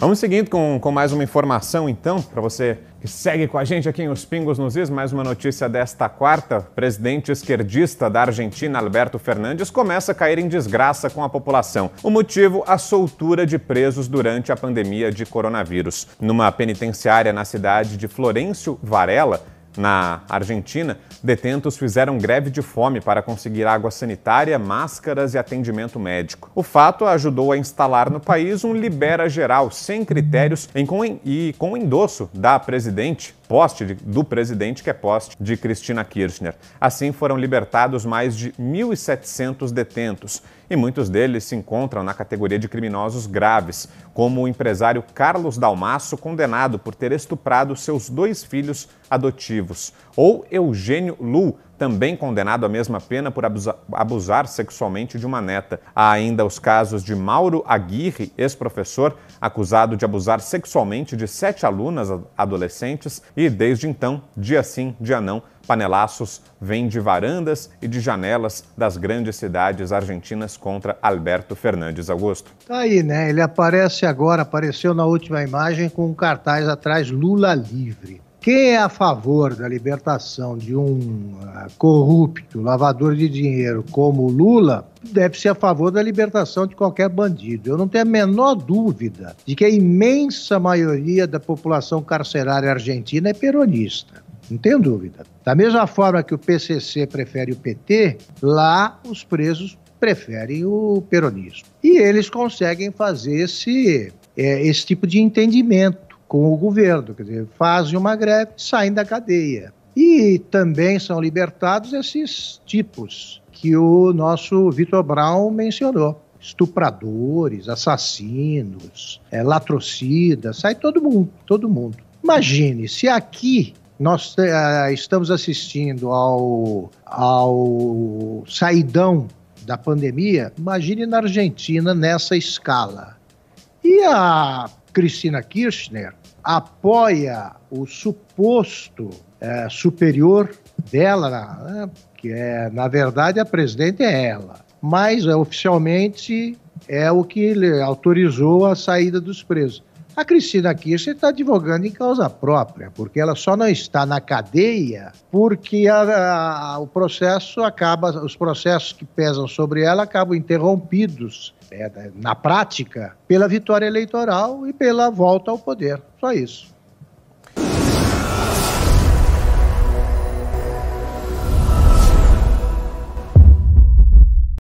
Vamos seguindo com, com mais uma informação, então, para você que segue com a gente aqui em Os Pingos nos Is. Mais uma notícia desta quarta. O presidente esquerdista da Argentina, Alberto Fernandes, começa a cair em desgraça com a população. O motivo, a soltura de presos durante a pandemia de coronavírus. Numa penitenciária na cidade de Florencio Varela, na Argentina, detentos fizeram greve de fome para conseguir água sanitária, máscaras e atendimento médico. O fato ajudou a instalar no país um libera geral sem critérios e com endosso da presidente, poste do presidente, que é poste de Cristina Kirchner. Assim foram libertados mais de 1.700 detentos e muitos deles se encontram na categoria de criminosos graves, como o empresário Carlos Dalmaço, condenado por ter estuprado seus dois filhos adotivos motivos. Ou Eugênio Lu, também condenado à mesma pena por abusar sexualmente de uma neta. Há ainda os casos de Mauro Aguirre, ex-professor, acusado de abusar sexualmente de sete alunas adolescentes e, desde então, dia sim, dia não, panelaços vêm de varandas e de janelas das grandes cidades argentinas contra Alberto Fernandes Augusto. Tá aí, né? Ele aparece agora, apareceu na última imagem com um cartaz atrás Lula livre. Quem é a favor da libertação de um ah, corrupto, lavador de dinheiro como Lula, deve ser a favor da libertação de qualquer bandido. Eu não tenho a menor dúvida de que a imensa maioria da população carcerária argentina é peronista. Não tenho dúvida. Da mesma forma que o PCC prefere o PT, lá os presos preferem o peronismo. E eles conseguem fazer esse, eh, esse tipo de entendimento com o governo, quer dizer, fazem uma greve e saem da cadeia. E também são libertados esses tipos que o nosso Vitor Brown mencionou. Estupradores, assassinos, é, latrocidas, sai todo mundo, todo mundo. Imagine, se aqui nós uh, estamos assistindo ao, ao saidão da pandemia, imagine na Argentina nessa escala. E a Cristina Kirchner apoia o suposto é, superior dela, né, que é, na verdade, a presidente é ela, mas é, oficialmente é o que autorizou a saída dos presos. A Cristina Kirchner está advogando em causa própria, porque ela só não está na cadeia porque a, a, o processo acaba, os processos que pesam sobre ela acabam interrompidos é, na prática pela vitória eleitoral e pela volta ao poder. Só isso.